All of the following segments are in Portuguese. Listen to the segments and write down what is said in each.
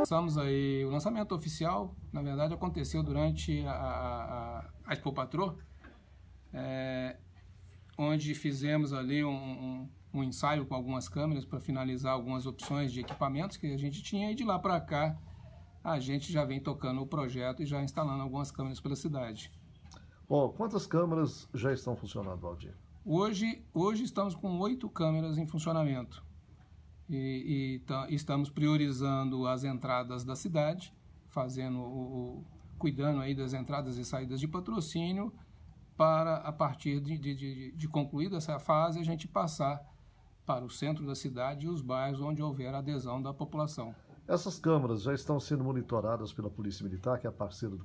Lançamos aí, o lançamento oficial, na verdade, aconteceu durante a, a, a Expo Patrô, é, onde fizemos ali um, um, um, ensaio com algumas câmeras para finalizar algumas opções de equipamentos que a gente tinha e de lá para cá a gente já vem tocando o projeto e já instalando algumas câmeras pela cidade. Bom, quantas câmeras já estão funcionando, Valdir? Hoje, hoje estamos com oito câmeras em funcionamento e, e tá, estamos priorizando as entradas da cidade, fazendo o, cuidando aí das entradas e saídas de patrocínio para a partir de, de, de, de concluída essa fase a gente passar para o centro da cidade e os bairros onde houver adesão da população. Essas câmaras já estão sendo monitoradas pela Polícia Militar, que é parceira do,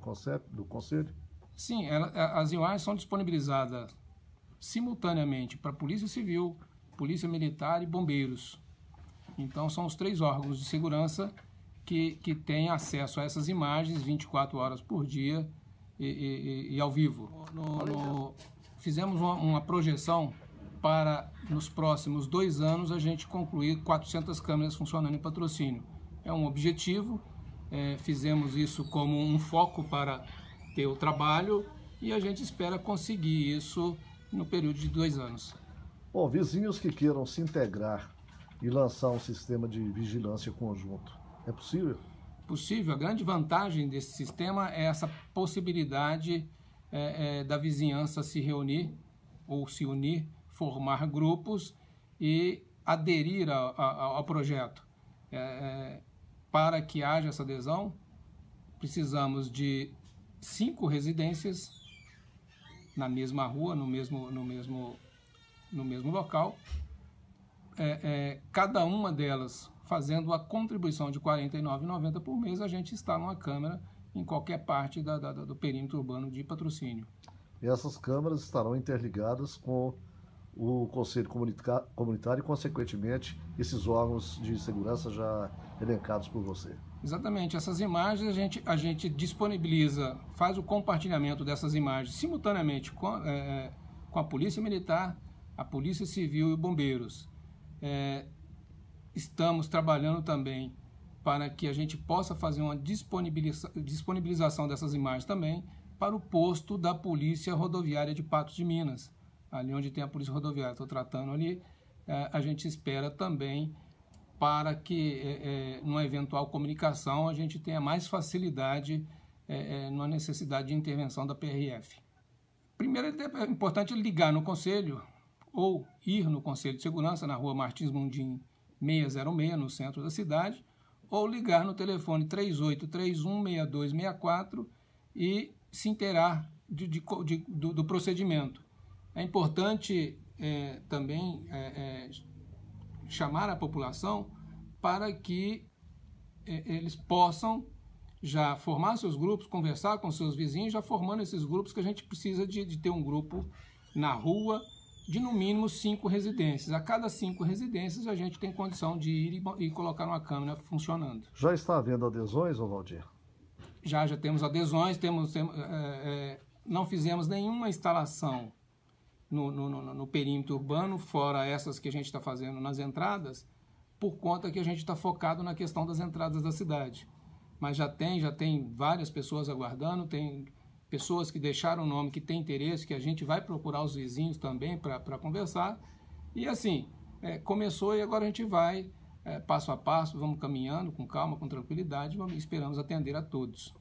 do Conselho? Sim, ela, as imagens são disponibilizadas simultaneamente para Polícia Civil, Polícia Militar e Bombeiros. Então, são os três órgãos de segurança que, que têm acesso a essas imagens 24 horas por dia e, e, e ao vivo. No, no, fizemos uma, uma projeção para, nos próximos dois anos, a gente concluir 400 câmeras funcionando em patrocínio. É um objetivo, é, fizemos isso como um foco para ter o trabalho e a gente espera conseguir isso no período de dois anos. Bom, vizinhos que queiram se integrar e lançar um sistema de vigilância conjunto. É possível? Possível. A grande vantagem desse sistema é essa possibilidade é, é, da vizinhança se reunir ou se unir, formar grupos e aderir a, a, ao projeto. É, é, para que haja essa adesão, precisamos de cinco residências na mesma rua, no mesmo, no mesmo, no mesmo local, é, é, cada uma delas fazendo a contribuição de R$ 49,90 por mês, a gente instala uma câmera em qualquer parte da, da, do perímetro urbano de patrocínio. E essas câmeras estarão interligadas com o Conselho Comunitário e, consequentemente, esses órgãos de segurança já elencados por você. Exatamente. Essas imagens a gente, a gente disponibiliza, faz o compartilhamento dessas imagens simultaneamente com, é, é com a Polícia Militar, a Polícia Civil e bombeiros é, estamos trabalhando também para que a gente possa fazer uma disponibiliza disponibilização dessas imagens também para o posto da Polícia Rodoviária de Patos de Minas, ali onde tem a Polícia Rodoviária, estou tratando ali, é, a gente espera também para que, é, é, numa eventual comunicação, a gente tenha mais facilidade é, é, necessidade de intervenção da PRF. Primeiro, é importante ligar no Conselho, ou ir no Conselho de Segurança, na rua Martins Mundim 606, no centro da cidade, ou ligar no telefone 38316264 e se inteirar de, de, de, do, do, procedimento. É importante é, também é, é, chamar a população para que é, eles possam já formar seus grupos, conversar com seus vizinhos, já formando esses grupos que a gente precisa de, de ter um grupo na rua de no mínimo cinco residências. A cada cinco residências, a gente tem condição de ir e, e colocar uma câmera funcionando. Já está havendo adesões, Valdir? Já, já temos adesões, temos, tem, é, é não fizemos nenhuma instalação no, no, no, no perímetro urbano, fora essas que a gente está fazendo nas entradas, por conta que a gente está focado na questão das entradas da cidade. Mas já tem, já tem várias pessoas aguardando, tem pessoas que deixaram o nome, que têm interesse, que a gente vai procurar os vizinhos também para conversar. E assim, é, começou e agora a gente vai é, passo a passo, vamos caminhando com calma, com tranquilidade, vamos, esperamos atender a todos.